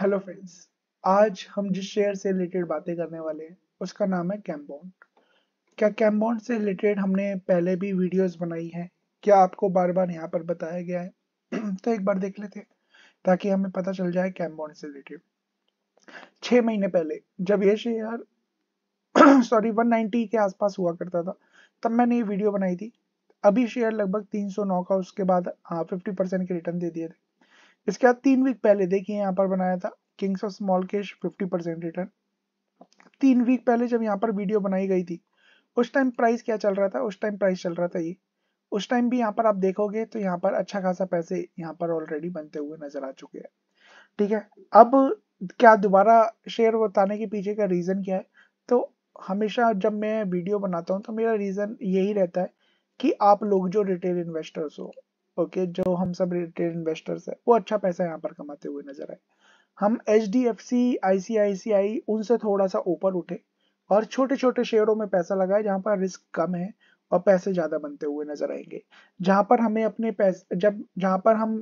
hello friends आज हम जिस शेयर से रिलेटेड बातें करने वाले हैं उसका नाम है कैम्बॉन्ड क्या कैम्बॉन्ड से रिलेटेड हमने पहले भी वीडियोस बनाई हैं क्या आपको बार बार यहाँ पर बताया गया है तो एक बार देख लेते हैं ताकि हमें पता चल जाए कैम्बॉन्ड से रिलेटेड छः महीने पहले जब ये शेयर सॉरी 190 के आसपास हुआ करता था तब मैंने ये वीडियो बनाई थी अभी शेयर लगभग 309 का उसके बाद फिफ्टी हाँ, परसेंट के रिटर्न दे दिए थे इसके बाद तीन वीक पहले देखिए यहाँ पर बनाया था kings of small cash 50 percent return तीन वीक पहले जब यहाँ पर वीडियो बनाई गई थी उस टाइम प्राइस क्या चल रहा था उस टाइम प्राइस चल रहा था ये उस टाइम भी यहाँ पर आप देखोगे तो यहाँ पर अच्छा खासा पैसे यहाँ पर ऑलरेडी बनते हुए नजर आ चुके हैं ठीक है अब क्या दोबारा शेयर बताने के पीछे का रीज़न क्या है तो हमेशा जब मैं वीडियो बनाता हूँ तो मेरा रीज़न यही रहता है कि आप लोग जो रिटेल इन्वेस्टर्स हो ओके जो हम सब रिटेल इन्वेस्टर्स है वो अच्छा पैसा यहाँ पर कमाते हुए नजर आए हम H D F C I C I C I उनसे थोड़ा सा ऊपर उठे और छोटे छोटे शेयरों में पैसा लगाए जहाँ पर रिस्क कम है और पैसे ज़्यादा बनते हुए नजर आएंगे जहाँ पर हमें अपने पैसे जब जहाँ पर हम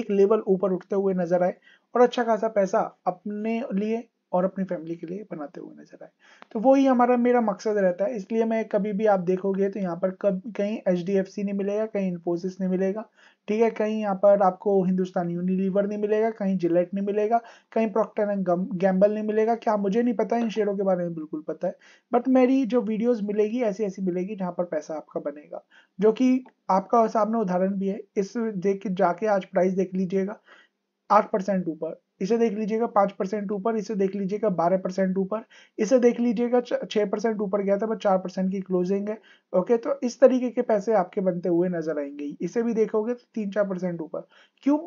एक लेवल ऊपर उठते हुए नजर आए और अच्छा खासा पैसा अपने लिए और अपनी फैमिली के लिए बनाते हुए नजर आए तो वही हमारा मेरा मकसद रहता है इसलिए मैं कभी भी आप देखोगे तो यहाँ पर कब कहीं एच डी एफ सी नहीं मिलेगा कहीं इन्फोसिस नहीं मिलेगा ठीक है कहीं यहाँ पर आपको हिंदुस्तान यूनिलीवर नहीं मिलेगा कहीं जिलेट नहीं मिलेगा कहीं प्रोक्टर एंड गैम्बल नहीं मिलेगा क्या मुझे नहीं पता इन शेयरों के बारे में बिल्कुल पता है बट मेरी जो वीडियोज़ मिलेगी ऐसी ऐसी मिलेगी जहाँ पर पैसा आपका बनेगा जो कि आपका सामने उदाहरण भी है इस देख जाके आज प्राइस देख लीजिएगा आठ परसेंट ऊपर इसे देख लीजिएगा पांच परसेंट ऊपर इसे देख लीजिएगा बारह परसेंट ऊपर इसे देख लीजिएगा छह परसेंट ऊपर गया था बस चार परसेंट की क्लोजिंग है ओके तो इस तरीके के पैसे आपके बनते हुए नजर आएंगे इसे भी देखोगे तो तीन चार परसेंट ऊपर क्यों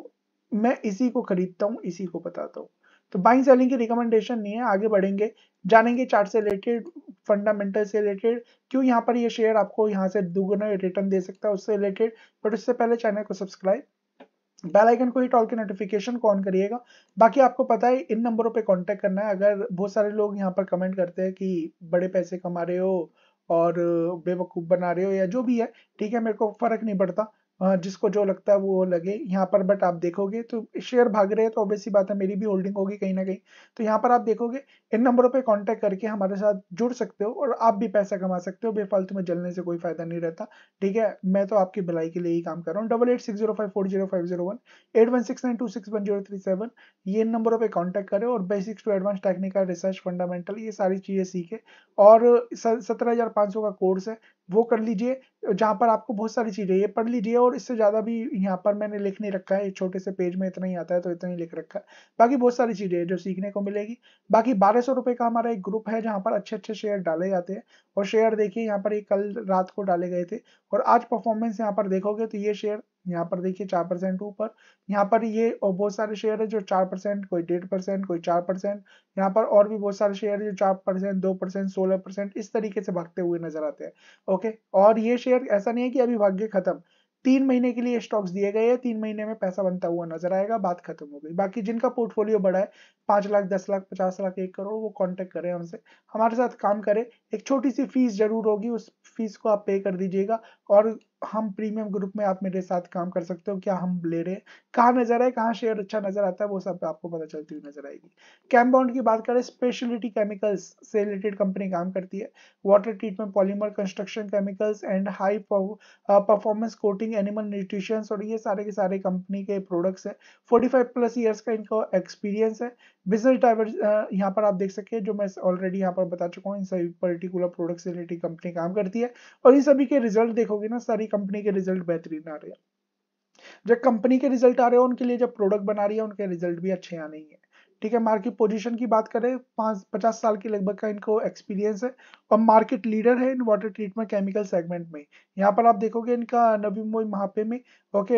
मैं इसी को खरीदता हूँ इसी को बताता हूँ तो बाइंग सेलिंग की रिकमेंडेशन नहीं है आगे बढ़ेंगे जानेंगे चार्ट से रिलेटेड फंडामेंटल से रिलेटेड क्यों यहाँ पर ये शेयर आपको यहाँ से दुगुना रिटर्न दे सकता है उससे रिलेटेड बट उससे पहले चैनल को सब्सक्राइब बेल आइकन को हिट ऑल के नोटिफिकेशन को ऑन करिएगा बाकी आपको पता है इन नंबरों पे कांटेक्ट करना है अगर बहुत सारे लोग यहाँ पर कमेंट करते हैं कि बड़े पैसे कमा रहे हो और बेवकूफ़ बना रहे हो या जो भी है ठीक है मेरे को फ़र्क नहीं पड़ता जिसको जो लगता है वो लगे यहाँ पर बट आप देखोगे तो शेयर भाग रहे हैं तो ऑब्वियस बात है मेरी भी होल्डिंग होगी कहीं ना कहीं तो यहाँ पर आप देखोगे इन नंबरों पे कांटेक्ट करके हमारे साथ जुड़ सकते हो और आप भी पैसा कमा सकते हो बेफालतू में जलने से कोई फायदा नहीं रहता ठीक है मैं तो आपकी भलाई के लिए ही काम कर रहा हूँ double eight six zero five four zero five zero one eight one six nine two six one zero three seven ये इन नंबरों पर कॉन्टैक्ट करें और basics to advance technical research fundamental ये सारी चीज़ें सीखे और सत्रह हज़ार पाँच सौ का कोर्स है वो कर लीजिए जहाँ पर आपको बहुत सारी चीज़ें ये पढ़ लीजिए और इससे ज़्यादा भी यहाँ पर मैंने लिख नहीं रखा है छोटे से पेज में इतना ही आता है तो इतना ही लिख रखा है बाकी बहुत सारी चीज़ें हैं जो सीखने को मिलेगी बाकी बारह सौ रुपये का हमारा एक ग्रुप है जहाँ पर अच्छे अच्छे शेयर डाले जाते हैं और शेयर देखिए यहाँ पर ये कल रात को डाले गए थे और आज परफॉर्मेंस यहाँ पर देखोगे तो ये शेयर यहाँ पर देखिए चार परसेंट ऊपर यहाँ पर ये और बहुत सारे शेयर है जो चार परसेंट कोई डेढ़ परसेंट कोई चार परसेंट यहाँ पर और भी बहुत सारे शेयर है जो चार परसेंट दो परसेंट सोलह परसेंट इस तरीके से भागते हुए नजर आते हैं ओके और ये शेयर ऐसा नहीं है कि अभी भाग्य खत्म तीन महीने के लिए स्टॉक्स दिए गए हैं तीन महीने में पैसा बनता हुआ नजर आएगा बात खत्म हो गई बाकी जिनका पोर्टफोलियो बड़ा है पांच लाख दस लाख पचास लाख एक करोड़ वो कांटेक्ट करें हमसे हमारे साथ काम करें एक छोटी सी फीस जरूर होगी उस फीस को आप पे कर दीजिएगा और हम प्रीमियम ग्रुप में आप मेरे साथ काम कर सकते हो क्या हम ले रहे कहा नजर आए कहाँ शेयर अच्छा नजर आता है वो सब आपको पता चलती हुई नजर आएगी कैम्पाउंड की बात करें स्पेशलिटी केमिकल्स से रिलेटेड कंपनी काम करती है water treatment polymer construction chemicals and high performance coating animal nutrition और ये सारे के सारे कंपनी के प्रोडक्ट्स है फोर्टी प्लस ईयर्स का इनका एक्सपीरियंस है बिजनेस डाइवर्स uh, यहाँ पर आप देख सकते हैं जो मैं ऑलरेडी यहाँ पर बता चुका हूँ इन सभी पर्टिकुलर प्रोडक्ट से रिलेटेड कंपनी काम करती है और इन सभी के रिजल्ट देखोगे ना सारी कंपनी के रिजल्ट बेहतरीन आ रहे हैं जब कंपनी के रिजल्ट आ रहे हो उनके लिए जब प्रोडक्ट बना रही है उनके रिजल्ट भी अच्छे आने ही है ठीक है मार्केट पोजीशन की बात करें पांच पचास साल के लगभग का इनको एक्सपीरियंस है और मार्केट लीडर है in water treatment chemical segment में यहाँ पर आप देखोगे इनका नवी मुंबई महापे में ओके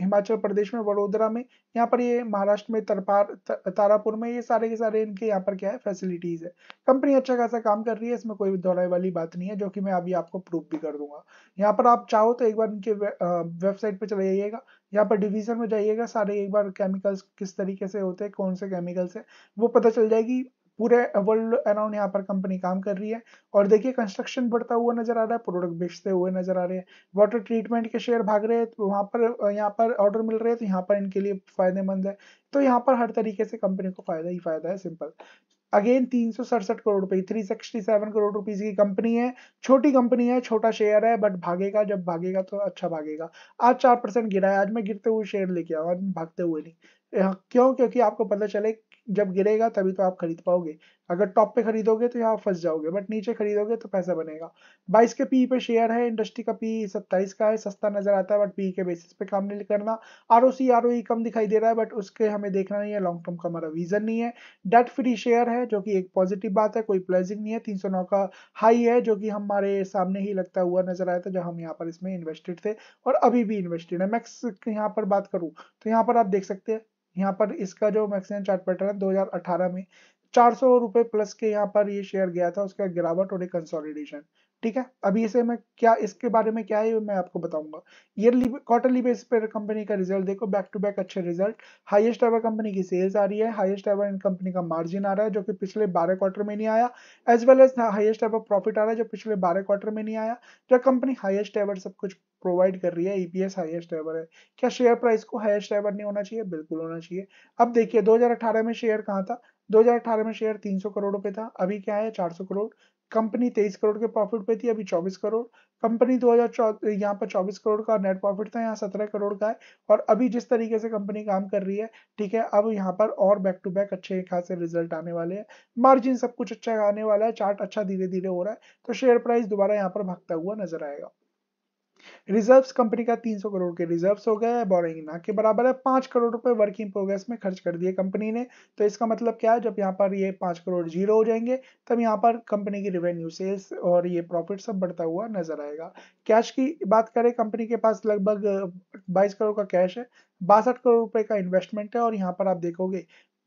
हिमाचल प्रदेश में वडोदरा में यहाँ पर ये महाराष्ट्र में तरपार तारापुर में ये सारे के सारे इनके यहाँ पर क्या है फैसिलिटीज़ है कंपनी अच्छा खासा काम कर रही है इसमें कोई दौड़ाई वाली बात नहीं है जो कि मैं अभी आपको प्रूव भी कर दूंगा यहाँ पर आप चाहो तो एक बार इनके वेबसाइट पर चले जाइएगा यहाँ पर डिवीजन में जाइएगा सारे एक बार केमिकल्स किस तरीके से होते हैं कौन से केमिकल्स हैं वो पता चल जाएगी पूरे वर्ल्ड अराउंड यहाँ पर कंपनी काम कर रही है और देखिए कंस्ट्रक्शन बढ़ता हुआ नजर आ रहा है प्रोडक्ट बेचते हुए नजर आ रहे हैं वाटर ट्रीटमेंट के शेयर भाग रहे हैं तो वहाँ पर यहाँ पर ऑर्डर मिल रहे हैं तो यहाँ पर इनके लिए फायदेमंद है तो यहाँ पर हर तरीके से कंपनी को फायदा ही फायदा है सिंपल अगेन तीन सौ सड़सठ करोड़ रुपए three sixty seven crore rupees की कंपनी है छोटी कंपनी है छोटा शेयर है बट भागेगा जब भागेगा तो अच्छा भागेगा आज चार परसेंट गिरा है आज मैं गिरते हुए शेयर लेके आऊँ आज भागते हुए नहीं क्यों क्योंकि आपको पता चले जब गिरेगा तभी तो आप खरीद पाओगे अगर टॉप पे खरीदोगे तो यहाँ फंस जाओगे बट नीचे खरीदोगे तो पैसा बनेगा बाईस के पी पे शेयर है इंडस्ट्री का पी सत्ताईस का है सस्ता नजर आता है बट पी के बेसिस पे काम नहीं करना R O C R O कम दिखाई दे रहा है बट उसके हमें देखना नहीं है लॉन्ग टर्म का हमारा विजन नहीं है डेट फ्री शेयर है जो कि एक पॉजिटिव बात है कोई प्लेजिंग नहीं है तीन सौ नौ का हाई है जो कि हमारे सामने ही लगता हुआ नजर आया था जब हम यहाँ पर इसमें इन्वेस्टेड थे और अभी भी इन्वेस्टेड है मैक्स यहाँ पर बात करूँ तो यहाँ पर आप देख सकते हैं यहाँ पर इसका जो मैक्सिमम चार्ट पैटर्न है 2018 में चार सौ रुपए प्लस के यहाँ पर ये शेयर गया था उसका गिरावट और कंसोलिडेशन ठीक है अभी इसे मैं क्या इसके बारे में क्या है मैं आपको बताऊंगा ईयरली क्वार्टरली बेस पर कंपनी का रिजल्ट देखो बैक टू बैक अच्छे रिजल्ट हाईएस्ट एवर कंपनी की सेल्स आ रही है हाईएस्ट एवर इन कंपनी का मार्जिन आ रहा है जो कि पिछले 12 क्वार्टर में नहीं आया as well as highest ever profit आ रहा है जो पिछले बारह क्वार्टर में नहीं आया जो कंपनी हाईएस्ट एवर सब कुछ प्रोवाइड कर रही है ईपीएस हाईएस्ट एवर है क्या शेयर प्राइस को हाईएस्ट एवर नहीं होना चाहिए बिल्कुल होना चाहिए अब देखिए 2018 में शेयर कहाँ था 2018 में शेयर 300 करोड़ पे था अभी क्या है 400 करोड़ कंपनी 23 करोड़ के प्रॉफिट पे थी अभी 24 करोड़ कंपनी 2024 यहाँ पर 24 करोड़ का नेट प्रॉफिट था यहाँ 17 करोड़ का है और अभी जिस तरीके से कंपनी काम कर रही है ठीक है अब यहाँ पर और बैक टू बैक अच्छे खासे रिजल्ट आने वाले हैं मार्जिन सब कुछ अच्छा आने वाला है चार्ट अच्छा धीरे धीरे हो रहा है तो शेयर प्राइस दोबारा यहाँ पर भागता हुआ नजर आएगा रिजर्व्स कंपनी का 300 करोड़ के रिजर्व्स हो गए बोरिंग ना के बराबर है पांच करोड़ रुपए वर्किंग प्रोग्रेस में खर्च कर दिए कंपनी ने तो इसका मतलब क्या है जब यहाँ पर ये पांच करोड़ जीरो हो जाएंगे तब यहाँ पर कंपनी की रेवेन्यू सेल्स और ये प्रॉफिट सब बढ़ता हुआ नजर आएगा कैश की बात करें कंपनी के पास लगभग बाईस करोड़ का कैश है बासठ करोड़ रुपए का इन्वेस्टमेंट है और यहाँ पर आप देखोगे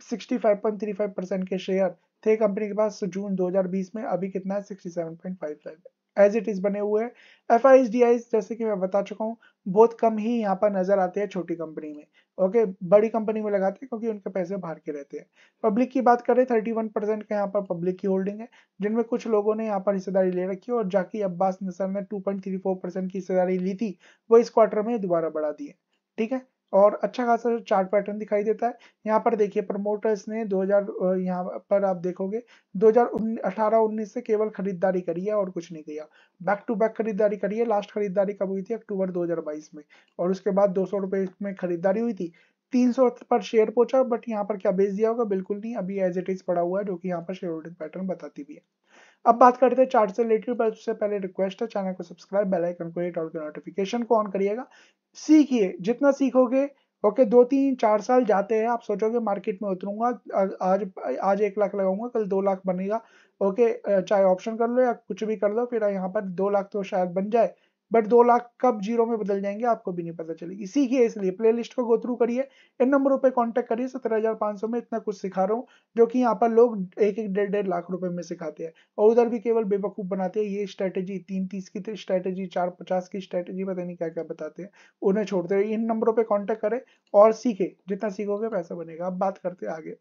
सिक्सटी के शेयर थे कंपनी के पास जून दो में अभी कितना है सिक्सटी एज इट इज बने हुए एफ आई जैसे कि मैं बता चुका हूँ बहुत कम ही यहाँ पर नजर आते हैं छोटी कंपनी में ओके okay, बड़ी कंपनी में लगाते हैं क्योंकि उनके पैसे बाहर के रहते हैं पब्लिक की बात करें थर्टी वन परसेंट का यहाँ पर पब्लिक की होल्डिंग है जिनमें कुछ लोगों ने यहाँ पर हिस्सेदारी ले रखी है और जाकि अब्बास नसर ने फोर परसेंट की हिस्सेदारी ली थी वो इस क्वार्टर में दोबारा बढ़ा दी है ठीक है और अच्छा खासा चार्ट पैटर्न दिखाई देता है यहाँ पर देखिए प्रमोटर्स ने 2000 यहाँ पर आप देखोगे 2018-19 से केवल खरीदारी करी है और कुछ नहीं किया बैक टू बैक खरीदारी करी है लास्ट खरीदारी कब हुई थी अक्टूबर 2022 में और उसके बाद दो सौ में खरीदारी हुई थी 300 पर शेयर पहुंचा बट यहाँ पर क्या बेच दिया होगा बिल्कुल नहीं अभी एज इट इज पड़ा हुआ है जो कि यहाँ पर शेयर होल्डिंग पैटर्न बताती भी है अब बात करते हैं चार्ट से रिलेटेड पर उससे पहले रिक्वेस्ट है चैनल को सब्सक्राइब बेल आइकन को हिट और नोटिफिकेशन को ऑन करिएगा सीखिए जितना सीखोगे ओके दो तीन चार साल जाते हैं आप सोचोगे मार्केट में उतरूंगा आज आज एक लाख लगाऊंगा कल दो लाख बनेगा ओके चाहे ऑप्शन कर लो या कुछ भी कर लो फिर यहाँ पर दो लाख तो शायद बन जाए बट दो लाख कब जीरो में बदल जाएंगे आपको भी नहीं पता चलेगी सीखिए इसलिए प्ले लिस्ट को गो थ्रू करिए इन नंबरों पे कांटेक्ट करिए सत्रह हजार पांच सौ में इतना कुछ सिखा रहा हूँ जो कि यहाँ पर लोग एक एक डेढ़ डेढ़ लाख रुपए में सिखाते हैं और उधर भी केवल बेवकूफ़ बनाते हैं ये स्ट्रैटेजी तीन तीस की स्ट्रैटेजी चार पचास की स्ट्रैटेजी पता नहीं क्या क्या बताते हैं उन्हें छोड़ते हैं इन नंबरों पर कॉन्टेक्ट करे और सीखे जितना सीखोगे पैसा बनेगा अब बात करते आगे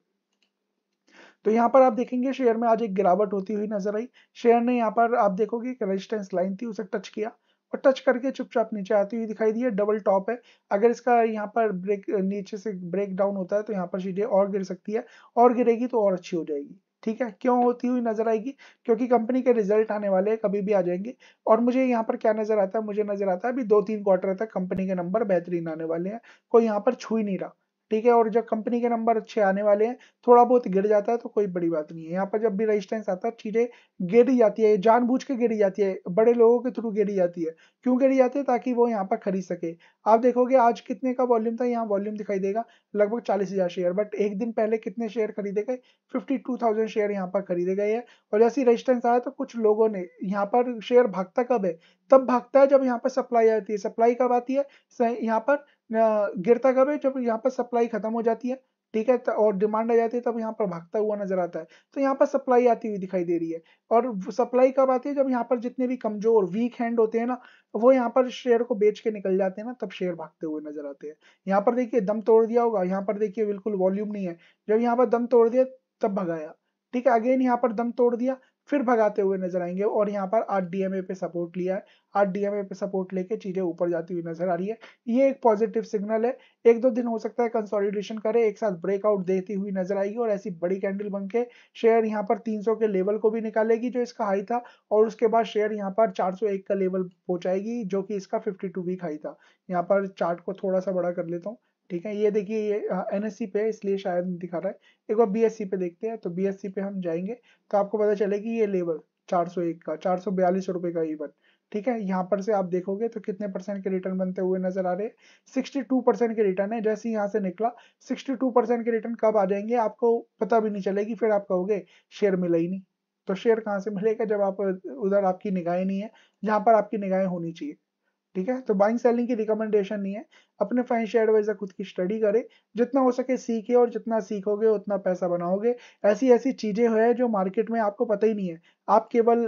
तो यहाँ पर आप देखेंगे शेयर में आज एक गिरावट होती हुई नजर आई शेयर ने यहाँ पर आप देखोगे एक रेजिस्टेंस लाइन थी उसे टच किया और टच करके चुपचाप नीचे आती हुई दिखाई दी है डबल टॉप है अगर इसका यहाँ पर ब्रेक नीचे से ब्रेक डाउन होता है तो यहाँ पर सीटें और गिर सकती है और गिरेगी तो और अच्छी हो जाएगी ठीक है क्यों होती हुई नजर आएगी क्योंकि कंपनी के रिजल्ट आने वाले हैं कभी भी आ जाएंगे और मुझे यहाँ पर क्या नजर आता है मुझे नजर आता है अभी दो तीन क्वार्टर तक कंपनी के नंबर बेहतरीन आने वाले हैं कोई यहाँ पर छू ही नहीं रहा ठीक है और जब कंपनी के नंबर अच्छे आने वाले हैं थोड़ा बहुत गिर जाता है तो कोई बड़ी बात नहीं है यहाँ पर जब भी रजिस्टेंस आता है चीज़ें गिरी जाती है जानबूझ के गिरी जाती है बड़े लोगों के थ्रू गिरी जाती है क्यों गिरी जाती है ताकि वो यहाँ पर खरीद सके आप देखोगे आज कितने का वॉल्यूम था यहाँ वॉल्यूम दिखाई देगा लगभग चालीस शेयर बट एक दिन पहले कितने शेयर खरीदे गए फिफ्टी शेयर यहाँ पर खरीदे गए हैं और जैसे रजिस्टेंस आया तो कुछ लोगों ने यहाँ पर शेयर भागता कब है तब भागता है जब यहाँ पर सप्लाई आती है सप्लाई कब आती है यहाँ पर गिरता कब है जब यहाँ पर सप्लाई खत्म हो जाती है ठीक है और डिमांड आ जाती है तब यहाँ पर भागता हुआ नजर आता है तो यहाँ पर सप्लाई आती हुई दिखाई दे रही है और सप्लाई कब आती है जब यहाँ पर जितने भी कमजोर वीक हैंड होते हैं ना वो यहाँ पर शेयर को बेच के निकल जाते हैं ना तब शेयर भागते हुए नजर आते हैं यहाँ पर देखिए दम तोड़ दिया होगा यहाँ पर देखिए बिल्कुल वॉल्यूम नहीं है जब यहाँ पर दम तोड़ दिया तब भगाया ठीक है अगेन यहाँ पर दम तोड़ दिया फिर भगाते हुए नजर आएंगे और यहाँ पर आठ डीएमए पे सपोर्ट लिया है आठ डीएमए पे सपोर्ट लेके चीजें ऊपर जाती हुई नजर आ रही है ये एक पॉजिटिव सिग्नल है एक दो दिन हो सकता है कंसोलिडेशन करे एक साथ ब्रेकआउट देती हुई नजर आएगी और ऐसी बड़ी कैंडल बन के शेयर यहाँ पर 300 के लेवल को भी निकालेगी जो इसका हाई था और उसके बाद शेयर यहाँ पर चार का लेवल पहुंचाएगी जो की इसका फिफ्टी वीक हाई था यहाँ पर चार्ट को थोड़ा सा बड़ा कर लेता हूँ ठीक है ये देखिए ये एन पे है इसलिए शायद दिखा रहा है एक बार बी पे देखते हैं तो बी पे हम जाएंगे तो आपको पता चलेगा ये लेवल 401 का चार सौ रुपए का ईवन ठीक है यहाँ पर से आप देखोगे तो कितने परसेंट के रिटर्न बनते हुए नजर आ रहे हैं सिक्सटी टू परसेंट के रिटर्न है जैसे यहाँ से निकला सिक्सटी टू परसेंट के रिटर्न कब आ जाएंगे आपको पता भी नहीं चलेगी फिर आप कहोगे शेयर मिला ही नहीं तो शेयर कहाँ से मिलेगा जब आप उधर आपकी निगाहें नहीं है जहाँ पर आपकी निगाहें होनी चाहिए ठीक है तो बाइंग सेलिंग की रिकमेंडेशन नहीं है अपने फाइनेंशियल एडवाइजर खुद की स्टडी करें जितना हो सके सीखे और जितना सीखोगे उतना पैसा बनाओगे ऐसी ऐसी चीज़ें हुए जो मार्केट में आपको पता ही नहीं है आप केवल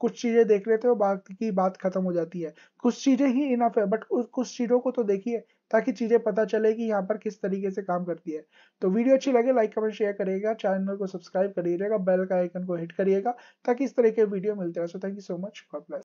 कुछ चीज़ें देख लेते हो बाकी की बात खत्म हो जाती है कुछ चीज़ें ही इनफ है बट कुछ चीज़ों को तो देखिए ताकि चीज़ें पता चले कि यहाँ पर किस तरीके से काम करती है तो वीडियो अच्छी लगे लाइक कमेंट शेयर करिएगा चैनल को सब्सक्राइब करिएगा बेल का आइकन को हिट करिएगा ताकि इस तरह के वीडियो मिलते रहे so thank you so much God bless